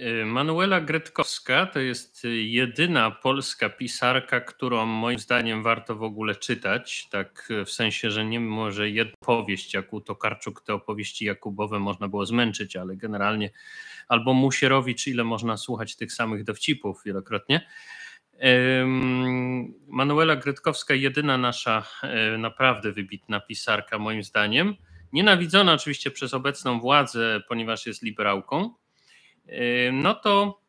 Y, Manuela Gretkowska to jest y, jedyna polska pisarka, którą moim zdaniem warto w ogóle czytać. Tak y, w sensie, że nie może jedna powieść jak u Tokarczuk, te opowieści Jakubowe można było zmęczyć, ale generalnie albo Musierowicz, ile można słuchać tych samych dowcipów wielokrotnie. Manuela Gretkowska, jedyna nasza naprawdę wybitna pisarka, moim zdaniem. Nienawidzona oczywiście przez obecną władzę, ponieważ jest liberałką no to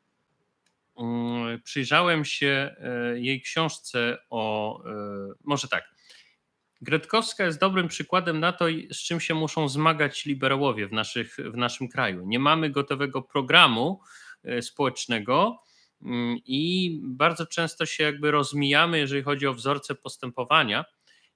mm, przyjrzałem się e, jej książce o. E, może tak. Gretkowska jest dobrym przykładem na to, z czym się muszą zmagać liberałowie w, naszych, w naszym kraju. Nie mamy gotowego programu e, społecznego mm, i bardzo często się jakby rozmijamy, jeżeli chodzi o wzorce postępowania.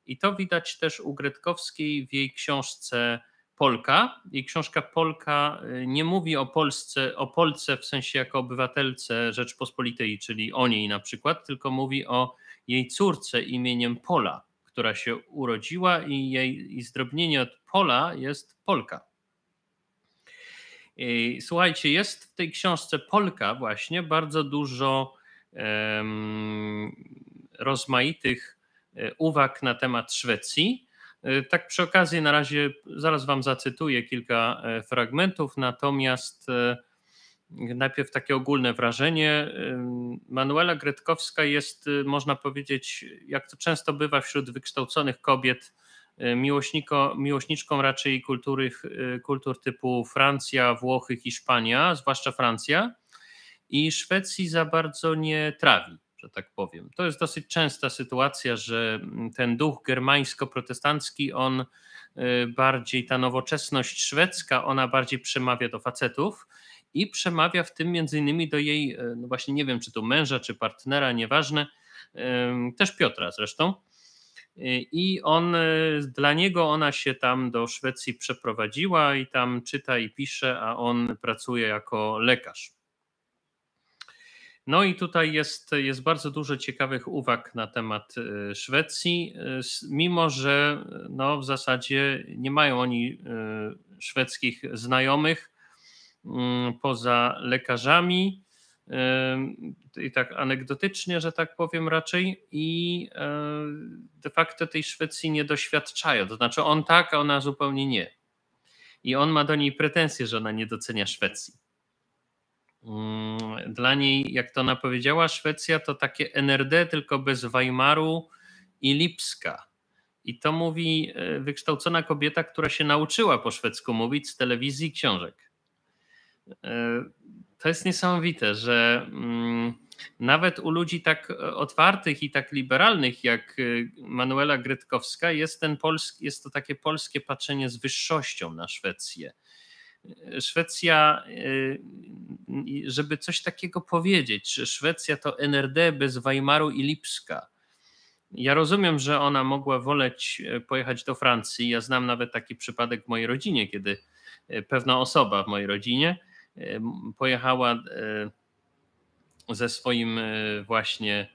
I to widać też u Gretkowskiej w jej książce Polka i książka Polka y, nie mówi o Polsce, o Polsce w sensie jako obywatelce Rzeczpospolitej, czyli o niej na przykład, tylko mówi o jej córce imieniem Pola, która się urodziła i jej i zdrobnienie od Pola jest Polka. I, y, słuchajcie, jest w tej książce Polka właśnie bardzo dużo um, rozmaitych y, uwag na temat Szwecji E, tak przy okazji, na razie zaraz Wam zacytuję kilka e, fragmentów, natomiast e, najpierw takie ogólne wrażenie. Manuela Gretkowska jest, można powiedzieć, jak to często bywa wśród wykształconych kobiet, miłośniczką raczej kultury, kultur typu Francja, Włochy, Hiszpania, zwłaszcza Francja. I Szwecji za bardzo nie trawi że tak powiem. To jest dosyć częsta sytuacja, że ten duch germańsko-protestancki, on y, bardziej, ta nowoczesność szwedzka, ona bardziej przemawia do facetów i przemawia w tym między innymi do jej, y, no właśnie nie wiem, czy to męża, czy partnera, nieważne, y, też Piotra zresztą. I on, dla niego ona się tam do Szwecji przeprowadziła i tam czyta i pisze, a on pracuje jako lekarz. No i tutaj jest, jest bardzo dużo ciekawych uwag na temat y, Szwecji, y, mimo że y, no, w zasadzie nie mają oni szwedzkich znajomych mm, poza lekarzami. I tak anegdotycznie, że tak powiem raczej, i de facto tej Szwecji nie doświadczają. To znaczy on tak, a ona zupełnie nie. I on ma do niej pretensje, że ona nie docenia Szwecji. Mm, dla niej, jak to ona powiedziała, Szwecja to takie NRD, tylko bez Weimaru i Lipska. I to mówi e, wykształcona kobieta, która się nauczyła po szwedzku mówić z telewizji i książek. E, to jest niesamowite, że mm, nawet u ludzi tak e, otwartych i tak liberalnych jak Manuela Grytkowska jest, ten polski, jest to takie polskie patrzenie z wyższością na Szwecję. Szwecja, y, żeby coś takiego powiedzieć, że Szwecja to NRD bez Weimaru i Lipska. Ja rozumiem, że ona mogła woleć e, pojechać do Francji. Ja znam nawet taki przypadek w mojej rodzinie, kiedy e, pewna osoba w mojej rodzinie e, pojechała ze swoim właśnie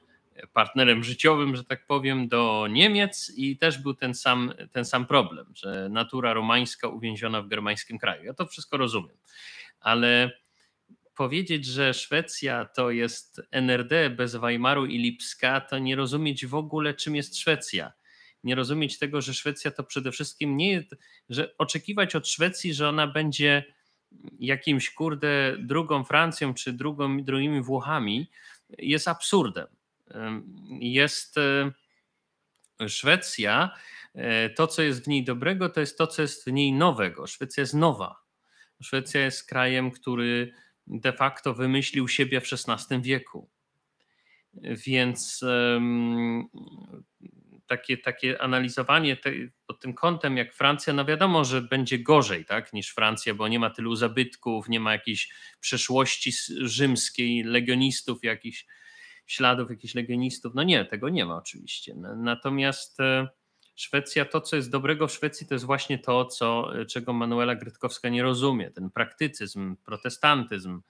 partnerem życiowym, że tak powiem, do Niemiec i też był ten sam, ten sam problem, że natura romańska uwięziona w germańskim kraju. Ja to wszystko rozumiem, ale powiedzieć, że Szwecja to jest NRD bez Weimaru i Lipska, to nie rozumieć w ogóle, czym jest Szwecja. Nie rozumieć tego, że Szwecja to przede wszystkim nie jest, że oczekiwać od Szwecji, że ona będzie jakimś kurde drugą Francją czy drugą, drugimi Włochami, jest absurdem jest e, Szwecja. E, to, co jest w niej dobrego, to jest to, co jest w niej nowego. Szwecja jest nowa. Szwecja jest krajem, który de facto wymyślił siebie w XVI wieku. Więc takie, takie analizowanie pod tym kątem, jak Francja, no wiadomo, że będzie gorzej tak, niż Francja, bo nie ma tylu zabytków, nie ma jakiejś przeszłości rzymskiej, legionistów jakichś śladów jakichś legionistów. No nie, tego nie ma oczywiście. Natomiast e, Szwecja, to co jest dobrego w Szwecji, to jest właśnie to, co, e, czego Manuela Grytkowska nie rozumie. Ten praktycyzm, protestantyzm,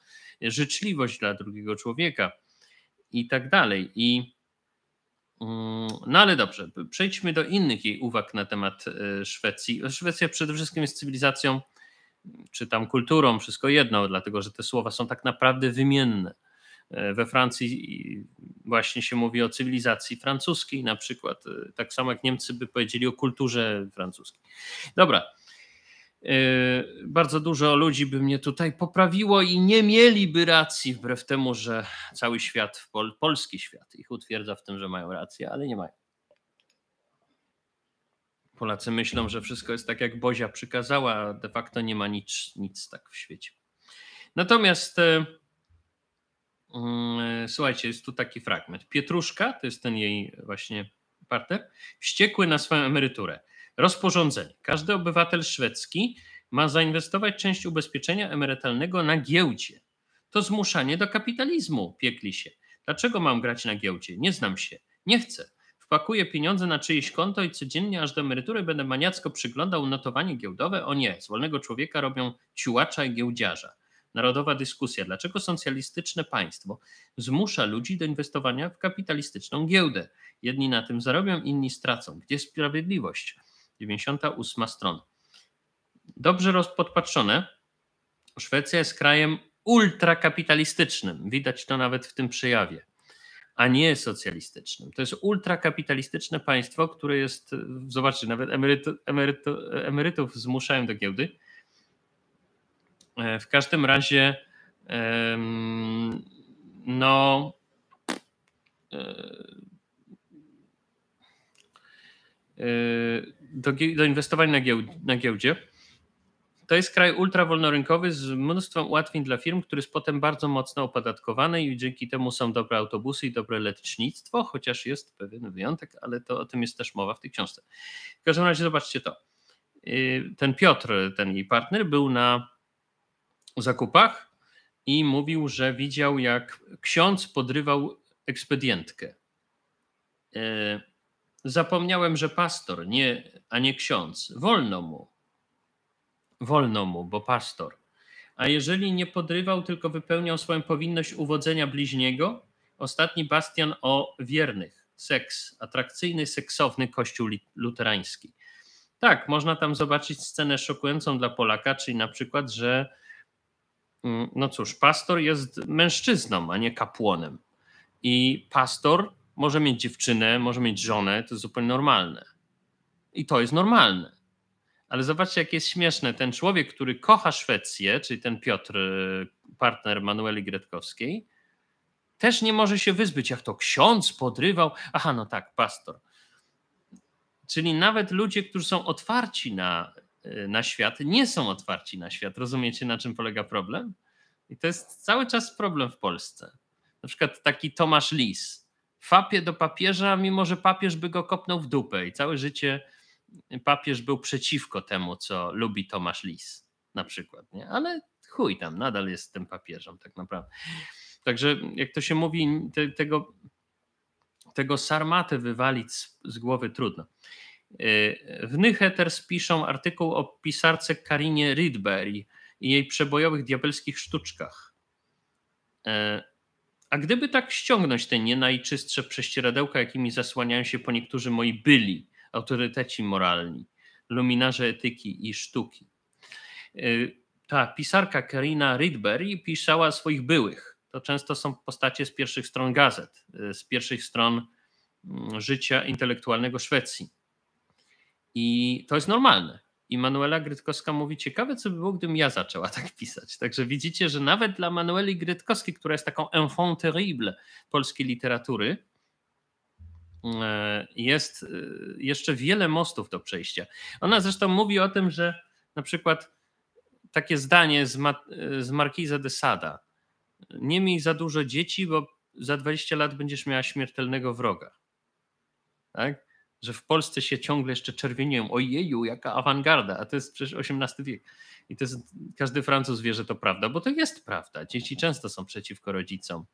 życzliwość dla drugiego człowieka i tak dalej. I mm, no ale dobrze, przejdźmy do innych jej uwag na temat e, Szwecji. Szwecja przede wszystkim jest cywilizacją, czy tam kulturą, wszystko jedno, dlatego że te słowa są tak naprawdę wymienne. E, we Francji właśnie się mówi o cywilizacji francuskiej, na przykład, e, tak samo jak Niemcy by powiedzieli o kulturze francuskiej. Dobra. E, bardzo dużo ludzi by mnie tutaj poprawiło i nie mieliby racji, wbrew temu, że cały świat, polski świat ich utwierdza w tym, że mają rację, ale nie mają. Polacy myślą, że wszystko jest tak, jak Bozia przykazała, de facto nie ma nic, nic tak w świecie. Natomiast Mm, e, słuchajcie, jest tu taki fragment. Pietruszka, to jest ten jej właśnie partner, wściekły na swoją emeryturę. Rozporządzenie. Każdy obywatel szwedzki ma zainwestować część ubezpieczenia emerytalnego na giełdzie. To zmuszanie do kapitalizmu, piekli się. Dlaczego mam grać na giełdzie? Nie znam się. Nie chcę. Wpakuję pieniądze na czyjeś konto i codziennie aż do emerytury będę maniacko przyglądał notowanie giełdowe. O nie, z wolnego człowieka robią ciułacza i giełdziarza. Narodowa dyskusja, dlaczego socjalistyczne państwo zmusza ludzi do inwestowania w kapitalistyczną giełdę. Jedni na tym zarobią, inni stracą. Gdzie sprawiedliwość? 98 strona. Dobrze rozpodpatrzone. Szwecja jest krajem ultrakapitalistycznym. Widać to nawet w tym przejawie, a nie socjalistycznym. To jest ultrakapitalistyczne państwo, które jest, zobaczcie, nawet emerytu, emerytu, emerytów zmuszają do giełdy, E, w każdym razie, no. E, e, do, do inwestowania na, giełd, na giełdzie. To jest kraj ultrawolnorynkowy z mnóstwem ułatwień dla firm, który jest potem bardzo mocno opodatkowany i dzięki temu są dobre autobusy i dobre lecznictwo, chociaż jest pewien wyjątek, ale to o tym jest też mowa w tej książce. W każdym razie zobaczcie to. Y, ten Piotr, ten jej partner, był na zakupach i mówił, że widział, jak ksiądz podrywał ekspedientkę. E, zapomniałem, że pastor, nie, a nie ksiądz. Wolno mu. Wolno mu, bo pastor. A jeżeli nie podrywał, tylko wypełniał swoją powinność uwodzenia bliźniego, ostatni bastian o wiernych, seks, atrakcyjny, seksowny kościół luterański. Tak, można tam zobaczyć scenę szokującą dla Polaka, czyli na przykład, że Mm, no cóż, pastor jest mężczyzną, a nie kapłonem. I pastor może mieć dziewczynę, może mieć żonę, to jest zupełnie normalne. I to jest normalne. Ale zobaczcie, jak jest śmieszne. Ten człowiek, który kocha Szwecję, czyli ten Piotr, y, partner Manueli Gretkowskiej, też nie może się wyzbyć, jak to ksiądz podrywał. Aha, no tak, pastor. Czyli nawet ludzie, którzy są otwarci na Y, na świat, nie są otwarci na świat. Rozumiecie, na czym polega problem? I to jest cały czas problem w Polsce. Na przykład taki Tomasz Lis. Fapie do papieża, mimo że papież by go kopnął w dupę i całe życie papież był przeciwko temu, co lubi Tomasz Lis na przykład, nie? Ale chuj tam, nadal jest tym papieżem tak naprawdę. Także jak to się mówi, te, tego, tego sarmatę wywalić z, z głowy trudno. Y, w Nycheters piszą artykuł o pisarce Karinie Ridberry i jej przebojowych diabelskich sztuczkach. Y, a gdyby tak ściągnąć te nie prześcieradełka, jakimi zasłaniają się po niektórzy moi byli, autoryteci moralni, luminarze etyki i sztuki. Y, ta pisarka Karina Ridberry pisała swoich byłych. To często są postacie z pierwszych stron gazet, z pierwszych stron mm, życia intelektualnego Szwecji. I to jest normalne. I Manuela Grytkowska mówi, ciekawe co by było, gdybym ja zaczęła tak pisać. Także widzicie, że nawet dla Manueli Grytkowskiej, która jest taką enfant terrible polskiej literatury, e, jest e, jeszcze wiele mostów do przejścia. Ona zresztą mówi o tym, że na przykład takie zdanie z, Ma e, z Markiza de Sada. Nie miej za dużo dzieci, bo za 20 lat będziesz miała śmiertelnego wroga. Tak? że w Polsce się ciągle jeszcze czerwienią Ojeju, jaka awangarda, a to jest przecież XVIII wiek. I to jest, każdy Francuz wie, że to prawda, bo to jest prawda. Dzieci często są przeciwko rodzicom.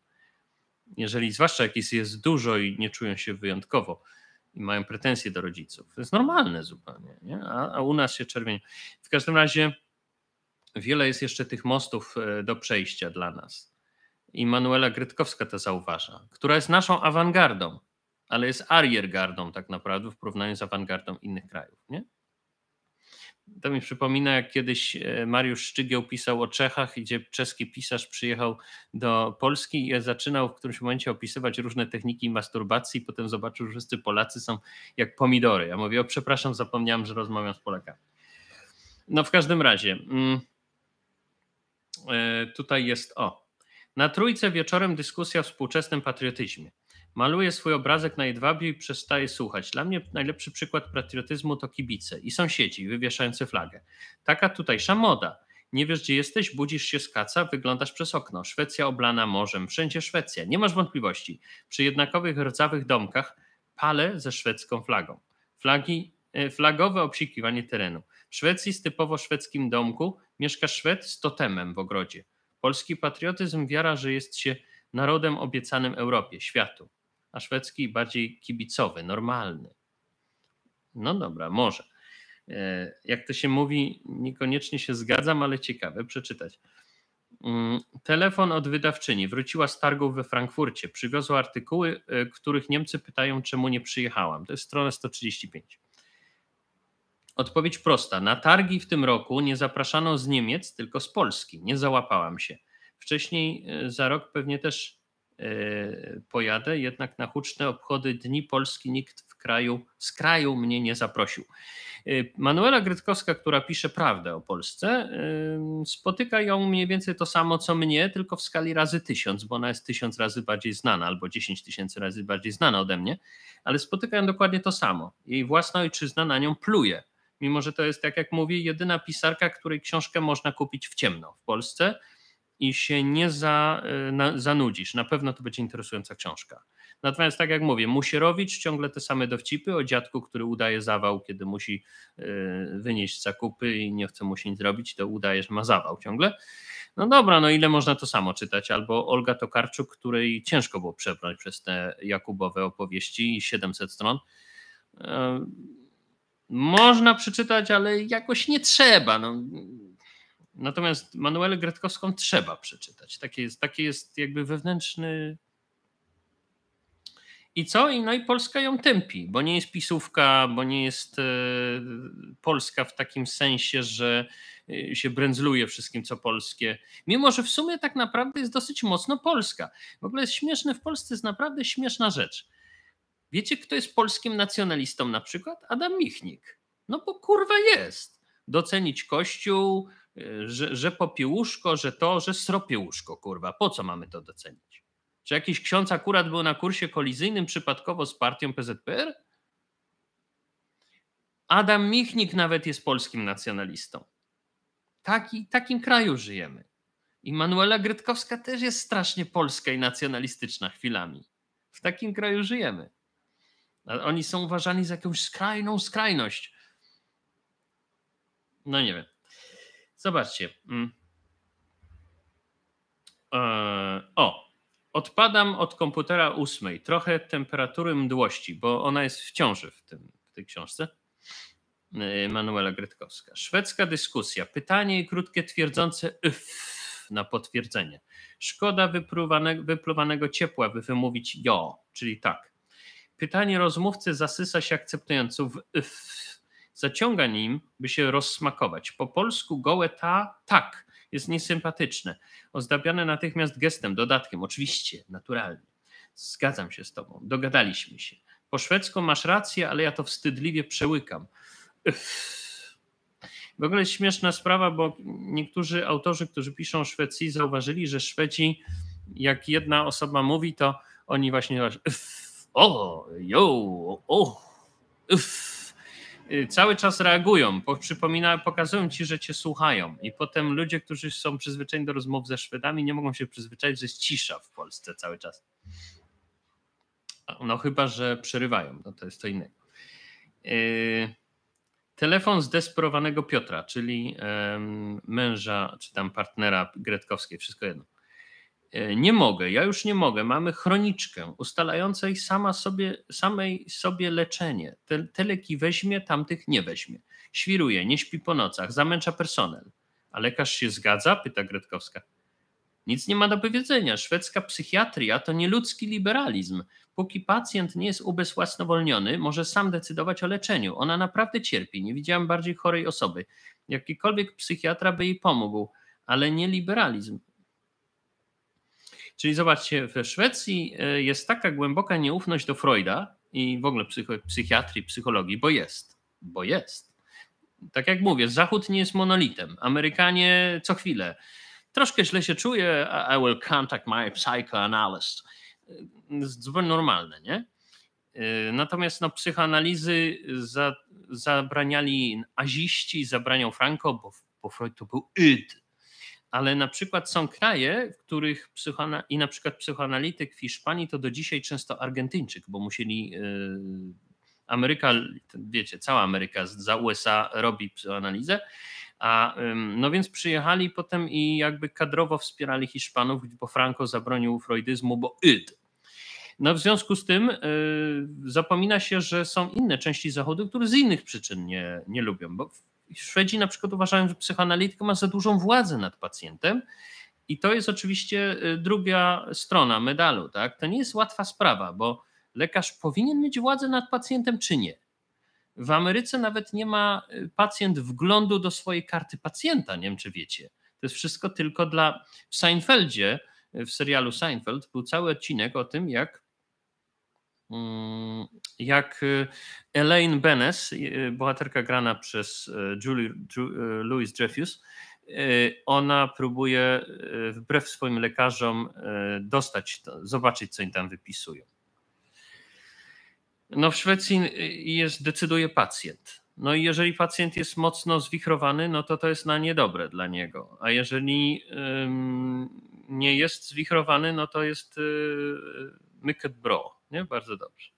Jeżeli, zwłaszcza jak jest dużo i nie czują się wyjątkowo i mają pretensje do rodziców. To jest normalne zupełnie, nie? A, a u nas się czerwieni. W każdym razie wiele jest jeszcze tych mostów e, do przejścia dla nas. I Manuela Grytkowska to zauważa, która jest naszą awangardą ale jest ariergardą tak naprawdę w porównaniu z awangardą innych krajów. Nie? To mi przypomina, jak kiedyś e, Mariusz Szczygieł pisał o Czechach, gdzie czeski pisarz przyjechał do Polski i zaczynał w którymś momencie opisywać różne techniki masturbacji. Potem zobaczył, że wszyscy Polacy są jak pomidory. Ja mówię, o przepraszam, zapomniałem, że rozmawiam z Polakami. No w każdym razie, mm, e, tutaj jest o. Na trójce wieczorem dyskusja o współczesnym patriotyzmie. Maluje swój obrazek na jedwabiu i przestaje słuchać. Dla mnie najlepszy przykład patriotyzmu to kibice i sąsiedzi wywieszający flagę. Taka tutaj moda. Nie wiesz, gdzie jesteś, budzisz się z kaca, wyglądasz przez okno. Szwecja oblana morzem, wszędzie Szwecja. Nie masz wątpliwości. Przy jednakowych rdzawych domkach pale ze szwedzką flagą. Flagi, e, flagowe obsikiwanie terenu. W Szwecji z typowo szwedzkim domku mieszka Szwed z totemem w ogrodzie. Polski patriotyzm wiara, że jest się narodem obiecanym Europie, światu a szwedzki bardziej kibicowy, normalny. No dobra, może. E, jak to się mówi, niekoniecznie się zgadzam, ale ciekawe przeczytać. Mm, telefon od wydawczyni. Wróciła z targów we Frankfurcie. Przywiozła artykuły, e, których Niemcy pytają, czemu nie przyjechałam. To jest strona 135. Odpowiedź prosta. Na targi w tym roku nie zapraszano z Niemiec, tylko z Polski. Nie załapałam się. Wcześniej e, za rok pewnie też Y, pojadę, jednak na huczne obchody Dni Polski nikt w kraju, z kraju mnie nie zaprosił. Y, Manuela Grytkowska, która pisze prawdę o Polsce, y, spotyka ją mniej więcej to samo co mnie, tylko w skali razy tysiąc, bo ona jest tysiąc razy bardziej znana albo dziesięć tysięcy razy bardziej znana ode mnie, ale spotyka ją dokładnie to samo. Jej własna ojczyzna na nią pluje, mimo że to jest, tak jak mówię, jedyna pisarka, której książkę można kupić w ciemno w Polsce – i się nie za, y, na, zanudzisz. Na pewno to będzie interesująca książka. Natomiast tak jak mówię, Musierowicz ciągle te same dowcipy o dziadku, który udaje zawał, kiedy musi y, wynieść zakupy i nie chce mu się nic robić, to udaje, że ma zawał ciągle. No dobra, no ile można to samo czytać? Albo Olga Tokarczuk, której ciężko było przebrać przez te Jakubowe opowieści i 700 stron. Można przeczytać, ale jakoś nie trzeba. No, Natomiast Manuelę Gretkowską trzeba przeczytać. Taki jest, taki jest jakby wewnętrzny. I co? I, no i Polska ją tępi, bo nie jest pisówka, bo nie jest e, Polska w takim sensie, że e, się brędzluje wszystkim, co polskie. Mimo, że w sumie tak naprawdę jest dosyć mocno Polska. W ogóle jest śmieszne, w Polsce jest naprawdę śmieszna rzecz. Wiecie, kto jest polskim nacjonalistą na przykład? Adam Michnik. No bo kurwa jest. Docenić kościół, Y, że, że popiełuszko, że to, że sropiłuszko, kurwa, po co mamy to docenić? Czy jakiś ksiądz akurat był na kursie kolizyjnym przypadkowo z partią PZPR? Adam Michnik nawet jest polskim nacjonalistą. Taki, takim kraju żyjemy. I Manuela Grytkowska też jest strasznie polska i nacjonalistyczna chwilami. W takim kraju żyjemy. A oni są uważani za jakąś skrajną skrajność. No nie wiem. Zobaczcie. Mm. E, o, odpadam od komputera ósmej. Trochę temperatury mdłości, bo ona jest w ciąży w, tym, w tej książce. E, Manuela Gretkowska. Szwedzka dyskusja. Pytanie i krótkie twierdzące yf na potwierdzenie. Szkoda wypluwanego, wypluwanego ciepła, by wymówić jo, czyli tak. Pytanie rozmówcy zasysa się akceptującą w yf Zaciąga nim, by się rozsmakować. Po polsku gołe ta, tak, jest niesympatyczne. Ozdabiane natychmiast gestem, dodatkiem, oczywiście, naturalnie. Zgadzam się z tobą, dogadaliśmy się. Po szwedzku masz rację, ale ja to wstydliwie przełykam. Uff. W ogóle śmieszna sprawa, bo niektórzy autorzy, którzy piszą o Szwecji, zauważyli, że Szweci, jak jedna osoba mówi, to oni właśnie uff, o, jo, o, uff. Y, cały czas reagują, przypominają, pokazują ci, że cię słuchają. I potem ludzie, którzy są przyzwyczajeni do rozmów ze Szwedami, nie mogą się przyzwyczaić, że jest cisza w Polsce cały czas. No chyba, że przerywają, no to jest to inne. Yy, telefon zdesperowanego Piotra, czyli yy, męża czy tam partnera Gretkowskiej, wszystko jedno. E, nie mogę, ja już nie mogę. Mamy chroniczkę ustalającej sama sobie, samej sobie leczenie. Te, te leki weźmie, tamtych nie weźmie. Świruje, nie śpi po nocach, zamęcza personel. A lekarz się zgadza? Pyta Gretkowska. Nic nie ma do powiedzenia. Szwedzka psychiatria to nieludzki liberalizm. Póki pacjent nie jest ubezwłasnowolniony, może sam decydować o leczeniu. Ona naprawdę cierpi. Nie widziałem bardziej chorej osoby. Jakikolwiek psychiatra by jej pomógł, ale nie liberalizm. Czyli zobaczcie, w Szwecji e, jest taka głęboka nieufność do Freuda i w ogóle psychiatrii, psychologii, bo jest, bo jest. Tak jak mówię, Zachód nie jest monolitem. Amerykanie co chwilę. Troszkę źle się czuję, I will contact my psychoanalyst. E, zupełnie normalne, nie? E, natomiast no, psychoanalizy za, zabraniali aziści, zabraniał Franco, bo, bo Freud to był id, ale na przykład są kraje, w których psychoana, i na przykład psychoanalityk w Hiszpanii to do dzisiaj często Argentyńczyk, bo musieli yy, Ameryka, wiecie, cała Ameryka za USA robi psychoanalizę, a no więc przyjechali potem i jakby kadrowo wspierali Hiszpanów, bo Franco zabronił freudyzmu, bo id. No w związku z tym yy, zapomina się, że są inne części Zachodu, które z innych przyczyn nie, nie lubią, bo Szwedzi na przykład uważają, że psychoanalityk ma za dużą władzę nad pacjentem. I to jest oczywiście y, druga strona medalu. Tak? To nie jest łatwa sprawa, bo lekarz powinien mieć władzę nad pacjentem czy nie. W Ameryce nawet nie ma y, pacjent wglądu do swojej karty pacjenta, nie wiem czy wiecie. To jest wszystko tylko dla. W Seinfeldzie, y, w serialu Seinfeld, był cały odcinek o tym, jak Mm, jak y, Elaine Benes, y, y, bohaterka grana przez Julie, Louis Jeffius, ona próbuje wbrew swoim lekarzom dostać, to, zobaczyć, co im tam wypisują. No w Szwecji jest, decyduje pacjent. No i jeżeli pacjent jest mocno zwichrowany, no to to jest na niedobre dla niego. A jeżeli ym, nie jest zwichrowany, no to jest yy, myket bro. Nie? Bardzo dobrze.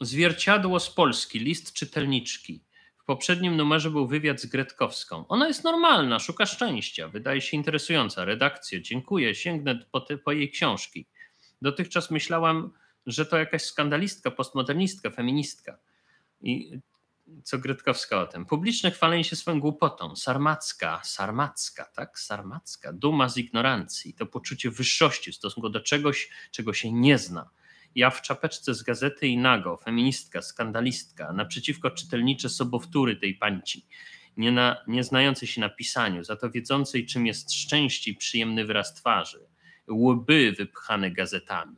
Zwierciadło z Polski, list czytelniczki. W poprzednim numerze był wywiad z Gretkowską. Ona jest normalna, szuka szczęścia, wydaje się interesująca. Redakcję, dziękuję, sięgnę po, te, po jej książki. Dotychczas myślałam, że to jakaś skandalistka, postmodernistka, feministka. I co Grytkowska o tym. Publiczne chwalenie się swoją głupotą, sarmacka, sarmacka, tak? Sarmacka, duma z ignorancji, to poczucie wyższości w stosunku do czegoś, czego się nie zna. Ja w czapeczce z gazety i nago, feministka, skandalistka, naprzeciwko czytelnicze sobowtóry tej pańci, nie, na, nie znającej się na pisaniu, za to wiedzącej czym jest szczęście i przyjemny wyraz twarzy, łby wypchane gazetami.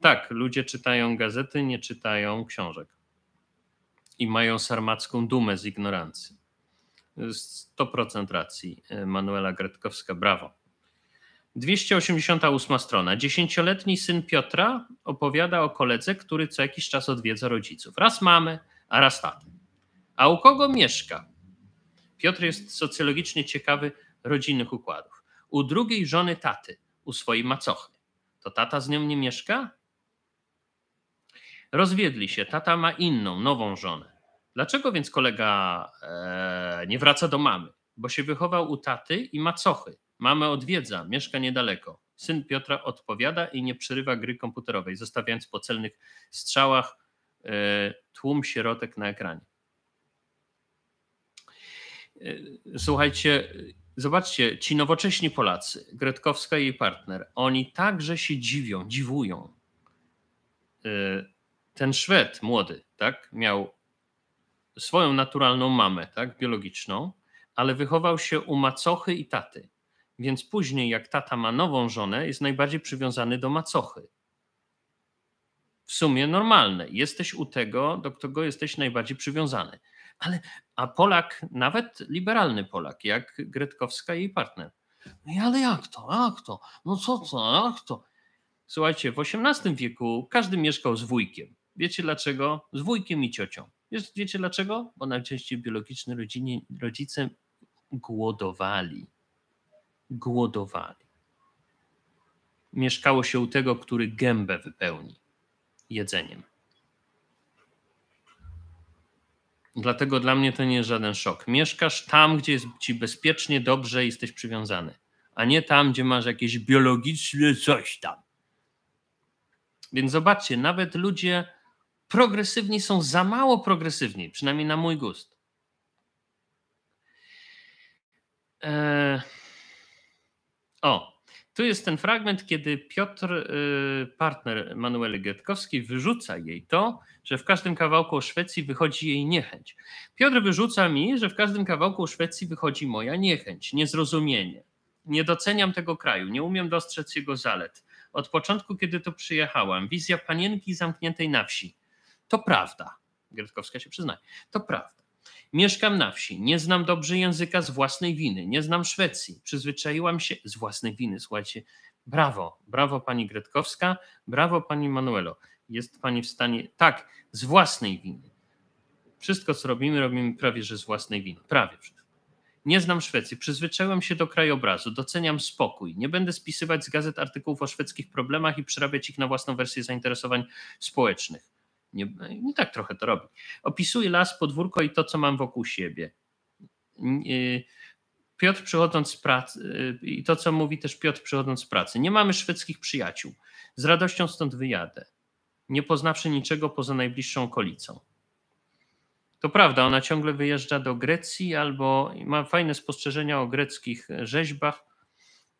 Tak, ludzie czytają gazety, nie czytają książek i mają sarmacką dumę z ignorancji. 100% racji e, Manuela Gretkowska, brawo. 288 strona. Dziesięcioletni syn Piotra opowiada o koledze, który co jakiś czas odwiedza rodziców. Raz mamy, a raz tatę. A u kogo mieszka? Piotr jest socjologicznie ciekawy rodzinnych układów. U drugiej żony taty, u swojej macochy. To tata z nią nie mieszka? Rozwiedli się, tata ma inną, nową żonę. Dlaczego więc kolega e, nie wraca do mamy? Bo się wychował u taty i ma cochy. Mamy odwiedza, mieszka niedaleko. Syn Piotra odpowiada i nie przerywa gry komputerowej, zostawiając po celnych strzałach e, tłum sierotek na ekranie. E, słuchajcie, zobaczcie, ci nowocześni Polacy, Gretkowska i jej partner, oni także się dziwią, dziwują e, ten Szwed młody, tak, miał swoją naturalną mamę, tak, biologiczną, ale wychował się u macochy i taty. Więc później, jak tata ma nową żonę, jest najbardziej przywiązany do macochy. W sumie normalne. Jesteś u tego, do którego jesteś najbardziej przywiązany. Ale, a Polak, nawet liberalny Polak, jak Gretkowska i jej partner. No ale jak to, jak to? No co to, jak to? Słuchajcie, w XVIII wieku każdy mieszkał z wujkiem. Wiecie dlaczego? Z wujkiem i ciocią. wiecie dlaczego? Bo najczęściej biologiczni rodzinie, rodzice głodowali. Głodowali. Mieszkało się u tego, który gębę wypełni jedzeniem. Dlatego dla mnie to nie jest żaden szok. Mieszkasz tam, gdzie jest ci bezpiecznie, dobrze i jesteś przywiązany, a nie tam, gdzie masz jakieś biologiczne coś tam. Więc zobaczcie, nawet ludzie progresywni są za mało progresywni, przynajmniej na mój gust. Eee... O, tu jest ten fragment, kiedy Piotr, y, partner Manueli Getkowskiej, wyrzuca jej to, że w każdym kawałku o Szwecji wychodzi jej niechęć. Piotr wyrzuca mi, że w każdym kawałku o Szwecji wychodzi moja niechęć, niezrozumienie. Nie doceniam tego kraju, nie umiem dostrzec jego zalet. Od początku, kiedy tu przyjechałam, wizja panienki zamkniętej na wsi. To prawda. Gretkowska się przyznaje. To prawda. Mieszkam na wsi, nie znam dobrze języka z własnej winy, nie znam Szwecji, przyzwyczaiłam się z własnej winy. Słuchajcie, brawo, brawo pani Gretkowska, brawo pani Manuelo. Jest pani w stanie, tak, z własnej winy. Wszystko, co robimy, robimy prawie, że z własnej winy. Prawie wszystko. Nie znam Szwecji, przyzwyczaiłem się do krajobrazu, doceniam spokój. Nie będę spisywać z gazet artykułów o szwedzkich problemach i przerabiać ich na własną wersję zainteresowań społecznych. Nie, I tak trochę to robi. Opisuję las, podwórko i to, co mam wokół siebie. Piotr przychodząc z pracy, y, i to, co mówi też Piotr przychodząc z pracy. Nie mamy szwedzkich przyjaciół. Z radością stąd wyjadę, nie poznawszy niczego poza najbliższą okolicą. To prawda, ona ciągle wyjeżdża do Grecji albo ma fajne spostrzeżenia o greckich rzeźbach,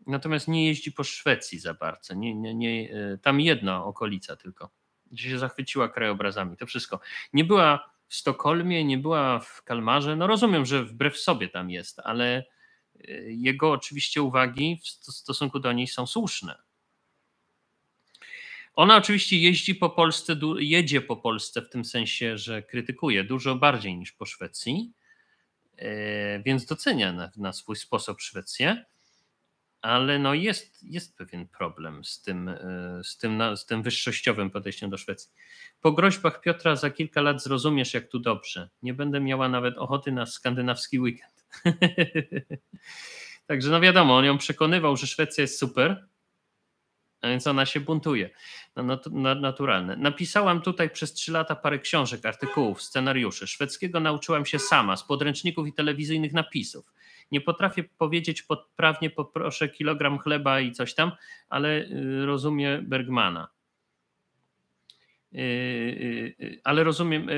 natomiast nie jeździ po Szwecji za bardzo. Nie, nie, nie, y, tam jedna okolica tylko gdzie się zachwyciła krajobrazami, to wszystko. Nie była w Sztokholmie, nie była w Kalmarze. No rozumiem, że wbrew sobie tam jest, ale e, jego oczywiście uwagi w stosunku do niej są słuszne. Ona oczywiście jeździ po Polsce, jedzie po Polsce w tym sensie, że krytykuje dużo bardziej niż po Szwecji, e, więc docenia na, na swój sposób Szwecję ale no jest, jest pewien problem z tym, e, z, tym, z tym wyższościowym podejściem do Szwecji. Po groźbach Piotra za kilka lat zrozumiesz, jak tu dobrze. Nie będę miała nawet ochoty na skandynawski weekend. Także no wiadomo, on ją przekonywał, że Szwecja jest super, a więc ona się buntuje. No, naturalne. Napisałam tutaj przez trzy lata parę książek, artykułów, scenariuszy. Szwedzkiego nauczyłam się sama z podręczników i telewizyjnych napisów. Nie potrafię powiedzieć podprawnie poproszę kilogram chleba i coś tam, ale y, rozumiem Bergmana. Y, y, ale rozumiem,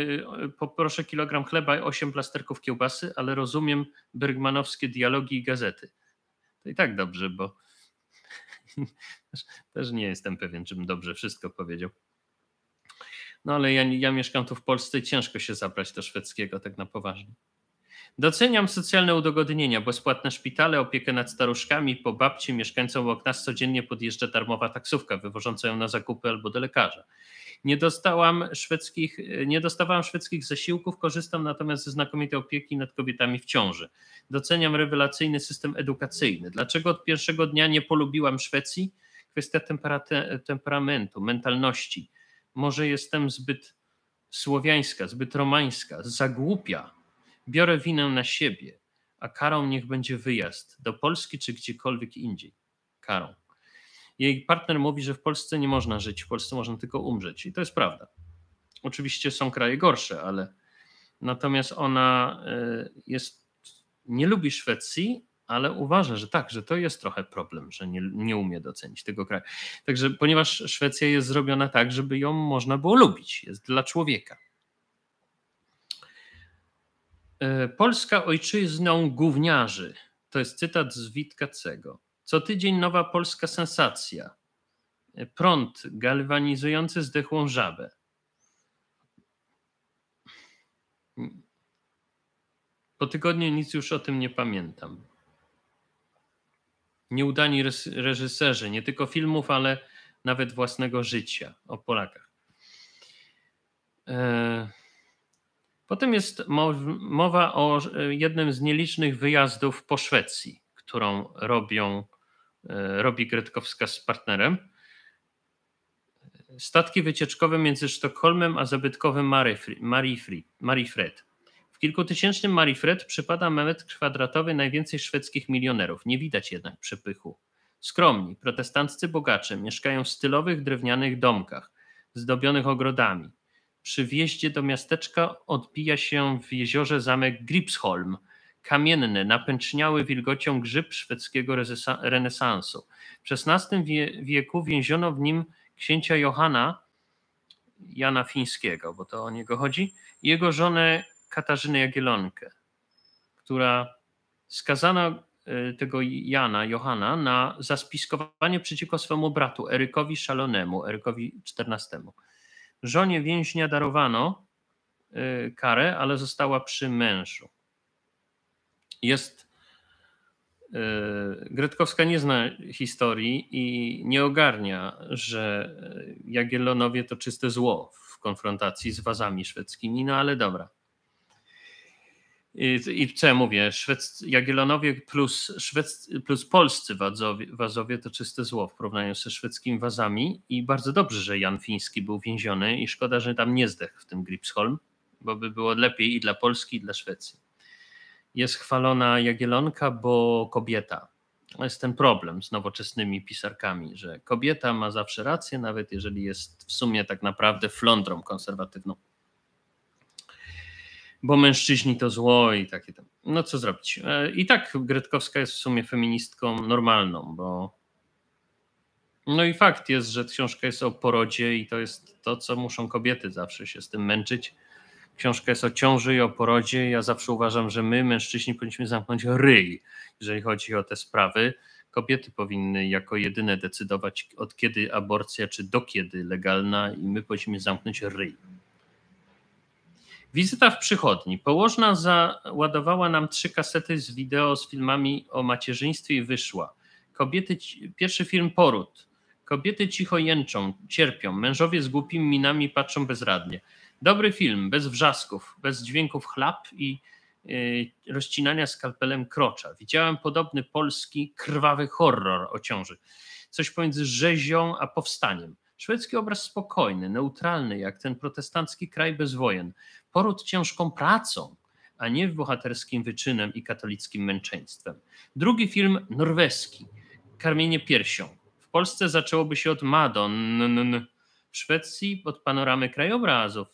poproszę kilogram chleba i osiem plasterków kiełbasy, ale rozumiem bergmanowskie dialogi i gazety. To i tak dobrze, bo też nie jestem pewien, czym dobrze wszystko powiedział. No ale ja, ja mieszkam tu w Polsce i ciężko się zabrać do szwedzkiego tak na poważnie. Doceniam socjalne udogodnienia, bezpłatne szpitale, opiekę nad staruszkami, po babci mieszkańcom obok nas codziennie podjeżdża darmowa taksówka wywożąca ją na zakupy albo do lekarza. Nie dostałam szwedzkich, nie dostawałam szwedzkich zasiłków, korzystam natomiast ze znakomitej opieki nad kobietami w ciąży. Doceniam rewelacyjny system edukacyjny. Dlaczego od pierwszego dnia nie polubiłam Szwecji? Kwestia temperamentu, mentalności. Może jestem zbyt słowiańska, zbyt romańska, zagłupia Biorę winę na siebie, a karą niech będzie wyjazd do Polski czy gdziekolwiek indziej. Karą. Jej partner mówi, że w Polsce nie można żyć, w Polsce można tylko umrzeć. I to jest prawda. Oczywiście są kraje gorsze, ale natomiast ona e, jest, nie lubi Szwecji, ale uważa, że tak, że to jest trochę problem, że nie, nie umie docenić tego kraju. Także, ponieważ Szwecja jest zrobiona tak, żeby ją można było lubić, jest dla człowieka. E, polska ojczyzną gówniarzy. To jest cytat z Witkacego. Co tydzień nowa polska sensacja. E, prąd galwanizujący zdechłą żabę. Po tygodniu nic już o tym nie pamiętam. Nieudani reżyserzy, nie tylko filmów, ale nawet własnego życia o Polakach. Eee... Potem jest mowa o e, jednym z nielicznych wyjazdów po Szwecji, którą robią, e, robi Gretkowska z partnerem. Statki wycieczkowe między Sztokholmem a zabytkowym Marifred. W kilkutysięcznym Marifred przypada metr kwadratowy najwięcej szwedzkich milionerów. Nie widać jednak przepychu. Skromni, protestanccy bogacze mieszkają w stylowych drewnianych domkach, zdobionych ogrodami. Przy wjeździe do miasteczka odbija się w jeziorze zamek Gripsholm, kamienny, napęczniały wilgocią grzyb szwedzkiego renesansu. W XVI wieku więziono w nim księcia Johana, Jana Fińskiego, bo to o niego chodzi, i jego żonę Katarzynę Jagielonkę, która skazano e, tego Jana, Johana, na zaspiskowanie przeciwko swemu bratu Erykowi Szalonemu, Erykowi XIV. Żonie więźnia darowano y, karę, ale została przy mężu. Jest. Y, Gretkowska nie zna historii i nie ogarnia, że y, Jagiellonowie to czyste zło w konfrontacji z wazami szwedzkimi, no ale dobra. I, I co ja mówię? Szwedz, plus, Szwedz, plus polscy wazowie, wazowie to czyste zło w porównaniu ze szwedzkimi wazami. I bardzo dobrze, że Jan Fiński był więziony i szkoda, że tam nie zdechł w tym Gripsholm, bo by było lepiej i dla Polski, i dla Szwecji. Jest chwalona Jagielonka, bo kobieta. To jest ten problem z nowoczesnymi pisarkami, że kobieta ma zawsze rację, nawet jeżeli jest w sumie tak naprawdę flądrą konserwatywną bo mężczyźni to zło i takie tam. No co zrobić? E, I tak Gretkowska jest w sumie feministką normalną, bo. No i fakt jest, że książka jest o porodzie i to jest to, co muszą kobiety zawsze się z tym męczyć. Książka jest o ciąży i o porodzie. Ja zawsze uważam, że my, mężczyźni, powinniśmy zamknąć ryj, jeżeli chodzi o te sprawy. Kobiety powinny jako jedyne decydować, od kiedy aborcja, czy do kiedy legalna, i my powinniśmy zamknąć ryj. Wizyta w przychodni. Położna załadowała nam trzy kasety z wideo z filmami o macierzyństwie i wyszła. Kobiety, pierwszy film Poród. Kobiety cicho jęczą, cierpią, mężowie z głupimi minami patrzą bezradnie. Dobry film, bez wrzasków, bez dźwięków chlap i yy, rozcinania skalpelem krocza. Widziałem podobny polski krwawy horror o ciąży. Coś pomiędzy rzezią a powstaniem. Szwedzki obraz spokojny, neutralny, jak ten protestancki kraj bez wojen. Poród ciężką pracą, a nie bohaterskim wyczynem i katolickim męczeństwem. Drugi film norweski, Karmienie piersią. W Polsce zaczęłoby się od Madon, w Szwecji od panoramy krajobrazów.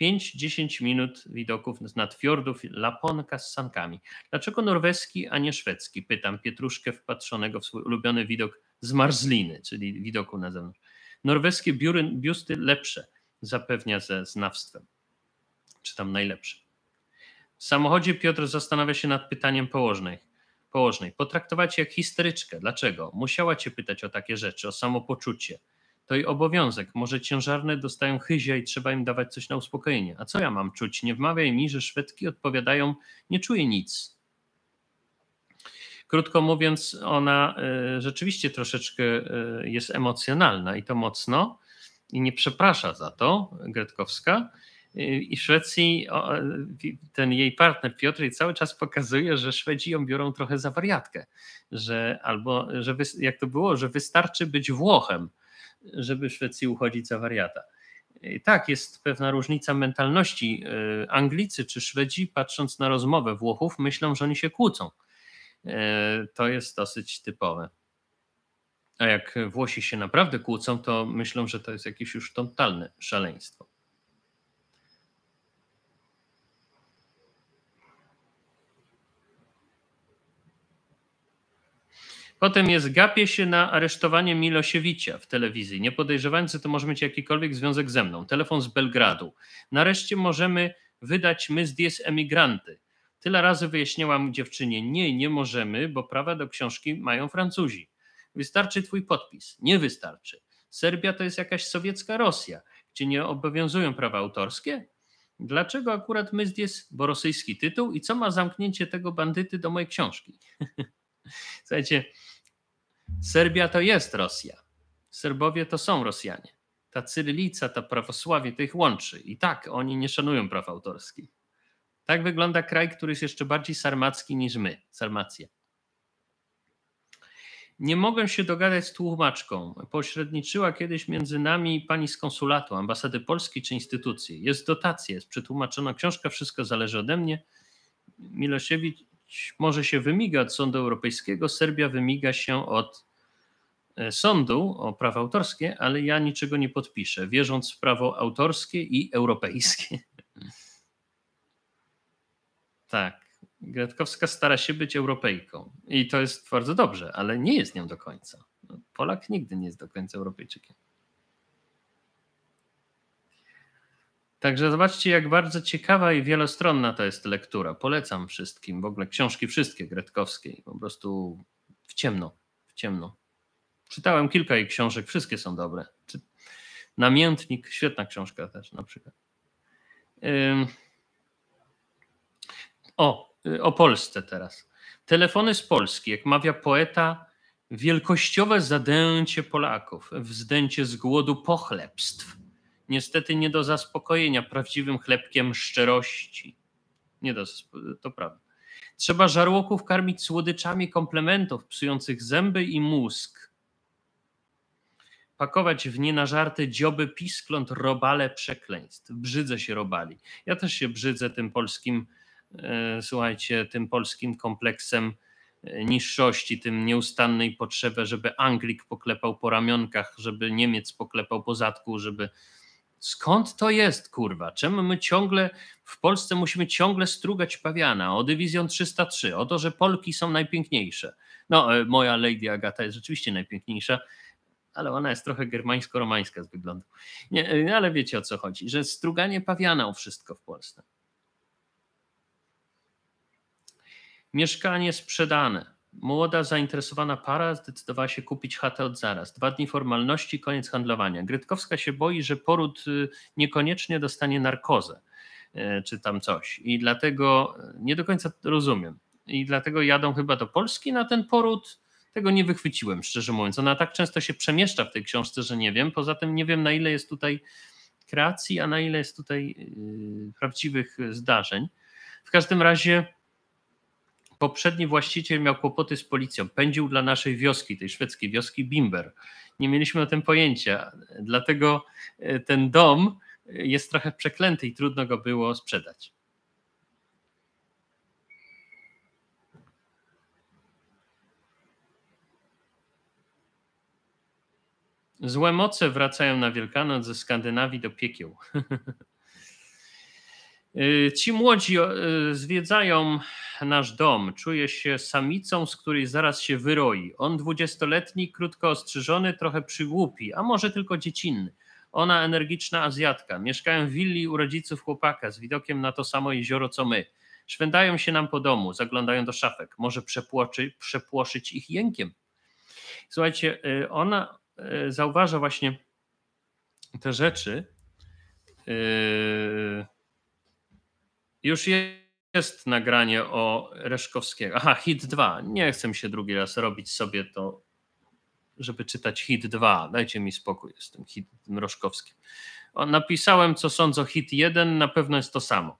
5-10 minut widoków nad fiordów laponka z sankami. Dlaczego norweski, a nie szwedzki? Pytam Pietruszkę wpatrzonego w swój ulubiony widok z marzliny, czyli widoku na zewnątrz. Norweskie biury, biusty lepsze, zapewnia ze znawstwem. Czy tam najlepsze. W samochodzie Piotr zastanawia się nad pytaniem położnej. położnej. Potraktować jak histeryczkę. Dlaczego? Musiała cię pytać o takie rzeczy, o samopoczucie. To i obowiązek. Może ciężarne dostają chyzia i trzeba im dawać coś na uspokojenie. A co ja mam czuć? Nie wmawiaj mi, że Szwedki odpowiadają, nie czuję nic. Krótko mówiąc, ona y, rzeczywiście troszeczkę y, jest emocjonalna i to mocno i nie przeprasza za to Gretkowska. Y, I w Szwecji ten jej partner Piotr cały czas pokazuje, że Szwedzi ją biorą trochę za wariatkę, że albo że jak to było, że wystarczy być Włochem, żeby w Szwecji uchodzić za wariata. I tak, jest pewna różnica mentalności. Anglicy czy Szwedzi, patrząc na rozmowę Włochów, myślą, że oni się kłócą E, to jest dosyć typowe. A jak Włosi się naprawdę kłócą, to myślą, że to jest jakieś już totalne szaleństwo. Potem jest gapie się na aresztowanie Milosiewicza w telewizji, nie podejrzewając, że to może mieć jakikolwiek związek ze mną. Telefon z Belgradu. Nareszcie możemy wydać my z dies emigranty. Tyle razy wyjaśniałam dziewczynie, nie, nie możemy, bo prawa do książki mają Francuzi. Wystarczy twój podpis. Nie wystarczy. Serbia to jest jakaś sowiecka Rosja, gdzie nie obowiązują prawa autorskie? Dlaczego akurat myzd jest, bo rosyjski tytuł i co ma zamknięcie tego bandyty do mojej książki? Słuchajcie, Serbia to jest Rosja. Serbowie to są Rosjanie. Ta cyrylica, ta prawosławie to ich łączy. I tak oni nie szanują praw autorskich. Tak wygląda kraj, który jest jeszcze bardziej sarmacki niż my, Sarmacja. Nie mogę się dogadać z tłumaczką. Pośredniczyła kiedyś między nami pani z konsulatu, ambasady Polski czy instytucji. Jest dotacja, jest przetłumaczona książka, wszystko zależy ode mnie. Milosiewicz może się wymiga od sądu europejskiego, Serbia wymiga się od e, sądu o prawa autorskie, ale ja niczego nie podpiszę, wierząc w prawo autorskie i europejskie. Tak. Gratkowska stara się być Europejką i to jest bardzo dobrze, ale nie jest nią do końca. No, Polak nigdy nie jest do końca Europejczykiem. Także zobaczcie, jak bardzo ciekawa i wielostronna to jest lektura. Polecam wszystkim, w ogóle książki wszystkie Gretkowskiej, po prostu w ciemno, w ciemno. Czytałem kilka jej książek, wszystkie są dobre. Namiętnik, świetna książka też na przykład. O, y, o Polsce teraz. Telefony z Polski, jak mawia poeta, wielkościowe zadęcie Polaków, wzdęcie z głodu pochlebstw. Niestety nie do zaspokojenia prawdziwym chlebkiem szczerości. Nie do, to prawda. Trzeba żarłoków karmić słodyczami komplementów psujących zęby i mózg. Pakować w nienażarte dzioby piskląt robale przekleństw. Brzydzę się robali. Ja też się brzydzę tym polskim E, słuchajcie, tym polskim kompleksem e, niższości, tym nieustannej potrzebę, żeby Anglik poklepał po ramionkach, żeby Niemiec poklepał po zadku, żeby skąd to jest, kurwa? Czemu my ciągle w Polsce musimy ciągle strugać pawiana o dywizjon 303, o to, że Polki są najpiękniejsze. No, e, moja Lady Agata jest rzeczywiście najpiękniejsza, ale ona jest trochę germańsko-romańska z wyglądu. Nie, ale wiecie o co chodzi, że struganie pawiana o wszystko w Polsce. Mieszkanie sprzedane. Młoda, zainteresowana para zdecydowała się kupić chatę od zaraz. Dwa dni formalności, koniec handlowania. Grytkowska się boi, że poród y, niekoniecznie dostanie narkozę e, czy tam coś. I dlatego e, nie do końca rozumiem. I dlatego jadą chyba do Polski na ten poród. Tego nie wychwyciłem, szczerze mówiąc. Ona tak często się przemieszcza w tej książce, że nie wiem. Poza tym nie wiem, na ile jest tutaj kreacji, a na ile jest tutaj y, prawdziwych y, zdarzeń. W każdym razie poprzedni właściciel miał kłopoty z policją, pędził dla naszej wioski, tej szwedzkiej wioski Bimber. Nie mieliśmy o tym pojęcia, dlatego e, ten dom e, jest trochę przeklęty i trudno go było sprzedać. Złe moce wracają na Wielkanoc ze Skandynawii do piekieł. Y, ci młodzi y, zwiedzają nasz dom. Czuje się samicą, z której zaraz się wyroi. On dwudziestoletni, krótko ostrzyżony, trochę przygłupi, a może tylko dziecinny. Ona energiczna Azjatka. Mieszkają w willi u rodziców chłopaka z widokiem na to samo jezioro co my. Szwędają się nam po domu, zaglądają do szafek. Może przepłoczy, przepłoszyć ich jękiem. Słuchajcie, y, ona zauważa właśnie te rzeczy. Yy już jest nagranie o Reszkowskiego. Aha, Hit 2. Nie chcę się drugi raz robić sobie to, żeby czytać Hit 2. Dajcie mi spokój z tym Hit Mrożkowskim. napisałem, co sądzę o Hit 1. Na pewno jest to samo.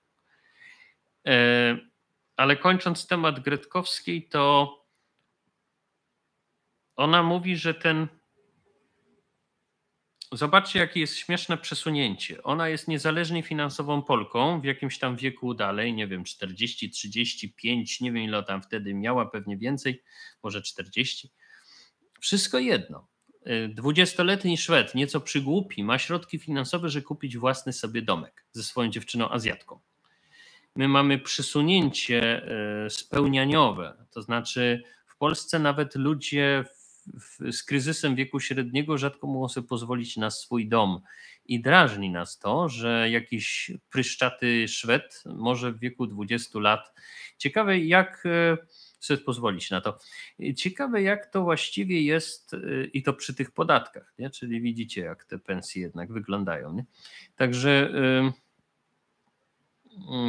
E, ale kończąc temat Gretkowskiej, to ona mówi, że ten Zobaczcie, jakie jest śmieszne przesunięcie. Ona jest niezależnie finansową Polką w jakimś tam wieku dalej, nie wiem, 40, 35, nie wiem ile tam wtedy miała, pewnie więcej, może 40. Wszystko jedno. Y, dwudziestoletni Szwed, nieco przygłupi, ma środki finansowe, żeby kupić własny sobie domek ze swoją dziewczyną Azjatką. My mamy przesunięcie y, spełnianiowe, to znaczy w Polsce nawet ludzie w z kryzysem wieku średniego rzadko mogą sobie pozwolić na swój dom. I drażni nas to, że jakiś pryszczaty Szwed może w wieku 20 lat. Ciekawe, jak e, sobie pozwolić na to. Ciekawe, jak to właściwie jest e, i to przy tych podatkach, nie? czyli widzicie, jak te pensje jednak wyglądają. Nie? Także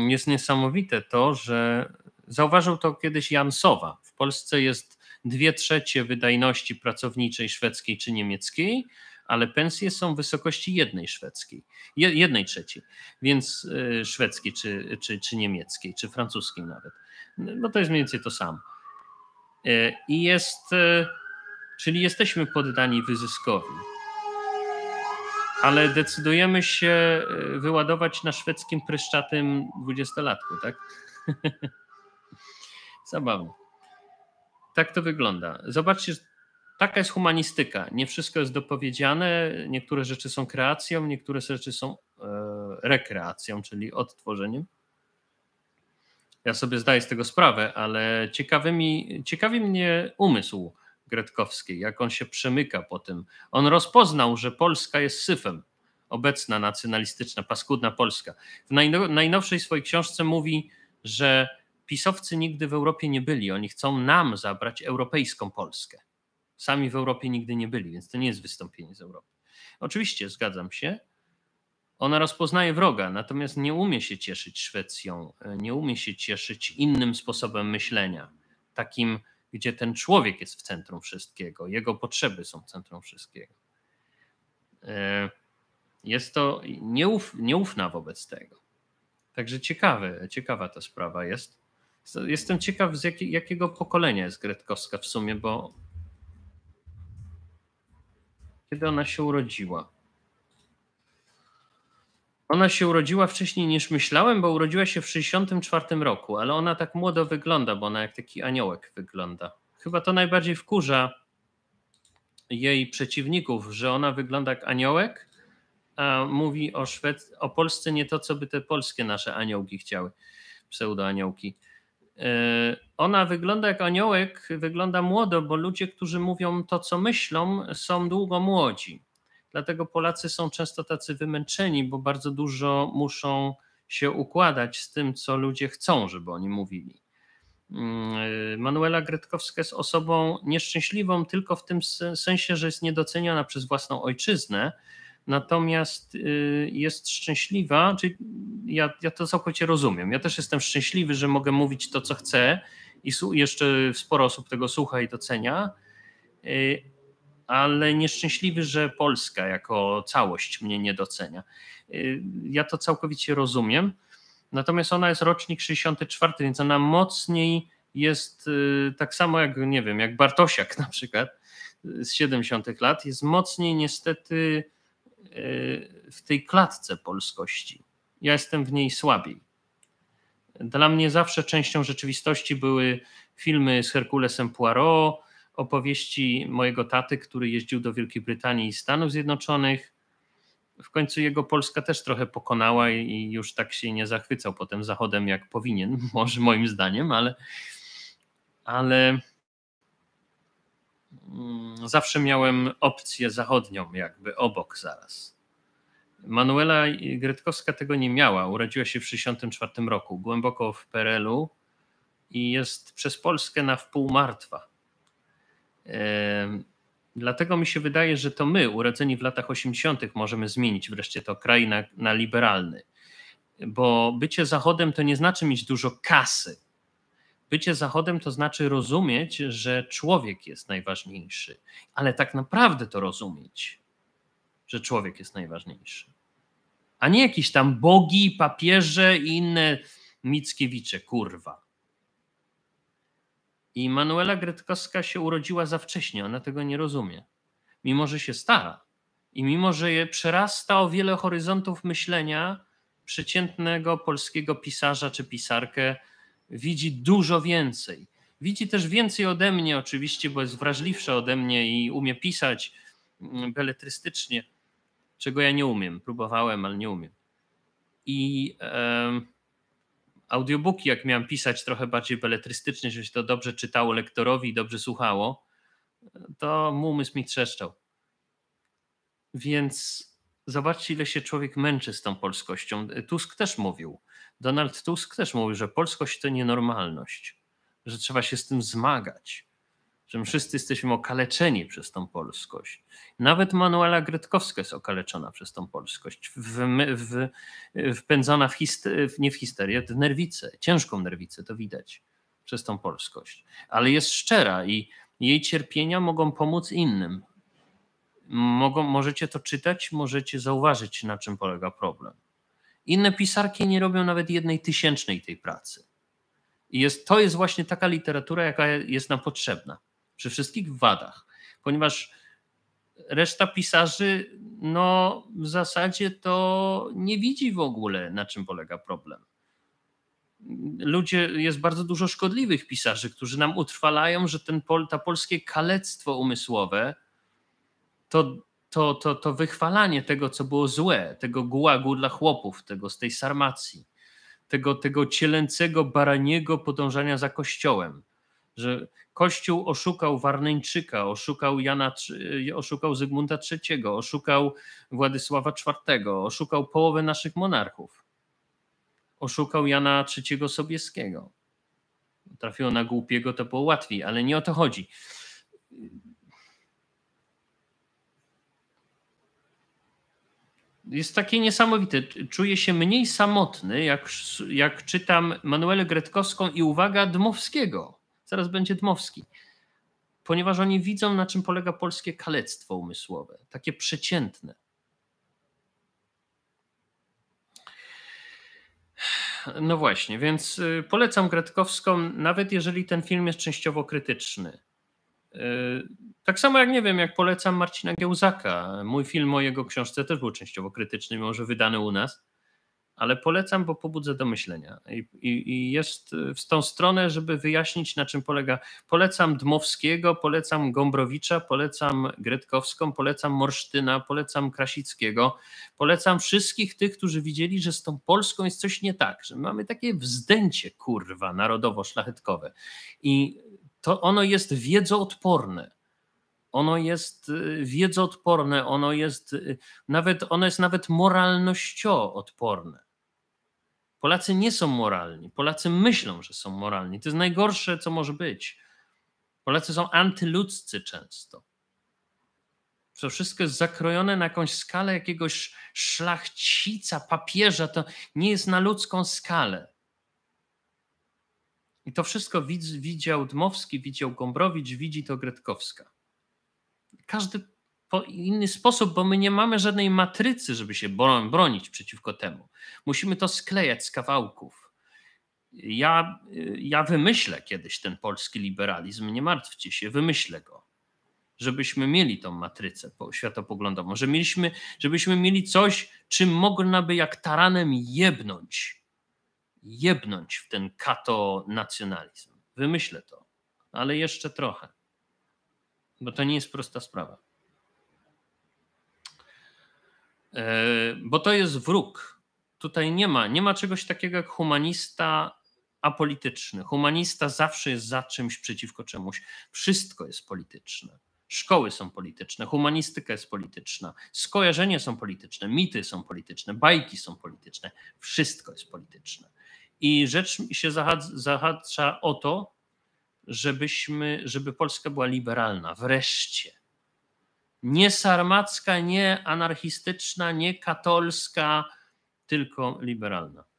jest niesamowite to, że zauważył to kiedyś Jan Sowa. W Polsce jest Dwie trzecie wydajności pracowniczej szwedzkiej czy niemieckiej, ale pensje są w wysokości jednej szwedzkiej, jednej trzeciej, więc e, szwedzkiej czy, czy, czy niemieckiej, czy francuskiej nawet. No to jest mniej więcej to samo. E, I jest, e, czyli jesteśmy poddani wyzyskowi, ale decydujemy się wyładować na szwedzkim pryszczatym dwudziestolatku, tak? Zabawne. Tak to wygląda. Zobaczcie, taka jest humanistyka. Nie wszystko jest dopowiedziane, niektóre rzeczy są kreacją, niektóre rzeczy są e, rekreacją, czyli odtworzeniem. Ja sobie zdaję z tego sprawę, ale ciekawy, mi, ciekawi mnie umysł Gretkowski, jak on się przemyka po tym. On rozpoznał, że Polska jest syfem, obecna nacjonalistyczna, paskudna Polska. W najnowszej swojej książce mówi, że pisowcy nigdy w Europie nie byli. Oni chcą nam zabrać europejską Polskę. Sami w Europie nigdy nie byli, więc to nie jest wystąpienie z Europy. Oczywiście, zgadzam się. Ona rozpoznaje wroga, natomiast nie umie się cieszyć Szwecją, e, nie umie się cieszyć innym sposobem myślenia, takim, gdzie ten człowiek jest w centrum wszystkiego, jego potrzeby są w centrum wszystkiego. E, jest to nieuf, nieufna wobec tego. Także ciekawy, ciekawa ta sprawa jest. Jestem ciekaw, z jakiego, jakiego pokolenia jest Gretkowska w sumie, bo kiedy ona się urodziła? Ona się urodziła wcześniej niż myślałem, bo urodziła się w 64 roku, ale ona tak młodo wygląda, bo ona jak taki aniołek wygląda. Chyba to najbardziej wkurza jej przeciwników, że ona wygląda jak aniołek, a mówi o, Szwed- o Polsce nie to, co by te polskie nasze aniołki chciały, pseudo aniołki E, ona wygląda jak aniołek, wygląda młodo, bo ludzie, którzy mówią to, co myślą, są długo młodzi. Dlatego Polacy są często tacy wymęczeni, bo bardzo dużo muszą się układać z tym, co ludzie chcą, żeby oni mówili. Mm, e, Manuela Gretkowska jest osobą nieszczęśliwą tylko w tym sensie, że jest niedoceniona przez własną ojczyznę, natomiast y, jest szczęśliwa, czyli ja, ja to całkowicie rozumiem. Ja też jestem szczęśliwy, że mogę mówić to, co chcę i jeszcze sporo osób tego słucha i docenia, y, ale nieszczęśliwy, że Polska jako całość mnie nie docenia. Y, ja to całkowicie rozumiem. Natomiast ona jest rocznik 64, więc ona mocniej jest tak samo jak, nie wiem, jak Bartosiak na przykład z 70 lat, jest mocniej niestety Y, w tej klatce polskości. Ja jestem w niej słabiej. Dla mnie zawsze częścią rzeczywistości były filmy z Herkulesem Poirot, opowieści mojego taty, który jeździł do Wielkiej Brytanii i Stanów Zjednoczonych. W końcu jego Polska też trochę pokonała i już tak się nie zachwycał potem Zachodem, jak powinien, może moim zdaniem, ale, ale Mm, zawsze miałem opcję zachodnią, jakby obok zaraz. Manuela Gretkowska tego nie miała. Urodziła się w 1964 roku, głęboko w Perelu i jest przez Polskę na wpół martwa. Dlatego mi się wydaje, że to my, urodzeni w latach 80., możemy zmienić wreszcie to kraj na, na liberalny. Bo bycie Zachodem to nie znaczy mieć dużo kasy bycie zachodem to znaczy rozumieć, że człowiek jest najważniejszy, ale tak naprawdę to rozumieć, że człowiek jest najważniejszy. A nie jakieś tam bogi, papieże i inne Mickiewicze, kurwa. I Manuela Gretkowska się urodziła za wcześnie, ona tego nie rozumie. Mimo, że się stara i mimo, że je przerasta o wiele horyzontów myślenia przeciętnego polskiego pisarza czy pisarkę, widzi dużo więcej. Widzi też więcej ode mnie, oczywiście, bo jest wrażliwsza ode mnie i umie pisać mm, beletrystycznie, czego ja nie umiem. Próbowałem, ale nie umiem. I e, audiobooki, jak miałem pisać trochę bardziej beletrystycznie, żeby się to dobrze czytało lektorowi i dobrze słuchało, to mu umysł mi trzeszczał. Więc zobaczcie, ile się człowiek męczy z tą polskością. Tusk też mówił, Donald Tusk też mówił, że polskość to nienormalność, że trzeba się z tym zmagać, że my wszyscy jesteśmy okaleczeni przez tą polskość. Nawet Manuela Gretkowska jest okaleczona przez tą polskość, w, w, wpędzona w, hister, nie w histerię, w nerwicę, ciężką nerwicę, to widać przez tą polskość. Ale jest szczera i jej cierpienia mogą pomóc innym. Mogą, możecie to czytać, możecie zauważyć, na czym polega problem. Inne pisarki nie robią nawet jednej tysięcznej tej pracy. I jest, to jest właśnie taka literatura, jaka jest nam potrzebna przy wszystkich wadach, ponieważ reszta pisarzy no, w zasadzie to nie widzi w ogóle, na czym polega problem. Ludzie, jest bardzo dużo szkodliwych pisarzy, którzy nam utrwalają, że ten, pol, ta polskie kalectwo umysłowe to to, to, to wychwalanie tego, co było złe, tego gułagu dla chłopów, tego z tej sarmacji, tego, tego cielęcego, baraniego podążania za kościołem, że Kościół oszukał Warneńczyka, oszukał, Jana, y, oszukał Zygmunta III, oszukał Władysława IV, oszukał połowę naszych monarchów, oszukał Jana III Sobieskiego. Trafiło na głupiego, to było łatwiej, ale nie o to chodzi jest takie niesamowite. Czuję się mniej samotny, jak, jak czytam Manuelę Gretkowską i uwaga Dmowskiego. Zaraz będzie Dmowski. Ponieważ oni widzą, na czym polega polskie kalectwo umysłowe, takie przeciętne. No właśnie, więc y, polecam Gretkowską, nawet jeżeli ten film jest częściowo krytyczny y, tak samo jak nie wiem, jak polecam Marcina Giełzaka. Mój film o jego książce też był częściowo krytyczny, mimo że wydany u nas, ale polecam, bo pobudza do myślenia. I, i, i jest w tą stronę, żeby wyjaśnić, na czym polega. Polecam Dmowskiego, polecam Gombrowicza, polecam Gretkowską, polecam Morsztyna, polecam Krasickiego, polecam wszystkich tych, którzy widzieli, że z tą Polską jest coś nie tak, że mamy takie wzdęcie, kurwa, narodowo-szlachetkowe. I to ono jest wiedzoodporne ono jest y, wiedzoodporne, ono jest y, nawet, ono jest nawet moralnościoodporne. Polacy nie są moralni. Polacy myślą, że są moralni. To jest najgorsze, co może być. Polacy są antyludzcy często. To wszystko jest zakrojone na jakąś skalę jakiegoś szlachcica, papieża. To nie jest na ludzką skalę. I to wszystko widział Dmowski, widział Gombrowicz, widzi to Gretkowska każdy po inny sposób, bo my nie mamy żadnej matrycy, żeby się bronić przeciwko temu. Musimy to sklejać z kawałków. Ja, ja wymyślę kiedyś ten polski liberalizm, nie martwcie się, wymyślę go. Żebyśmy mieli tą matrycę światopoglądową, że mieliśmy, żebyśmy mieli coś, czym można by jak taranem jebnąć, jebnąć w ten kato nacjonalizm. Wymyślę to, ale jeszcze trochę bo to nie jest prosta sprawa. E, bo to jest wróg. Tutaj nie ma, nie ma czegoś takiego jak humanista apolityczny. Humanista zawsze jest za czymś, przeciwko czemuś. Wszystko jest polityczne. Szkoły są polityczne, humanistyka jest polityczna, skojarzenia są polityczne, mity są polityczne, bajki są polityczne, wszystko jest polityczne. I rzecz się zahacza o to, żebyśmy, żeby Polska była liberalna, wreszcie. Nie sarmacka, nie anarchistyczna, nie katolska, tylko liberalna.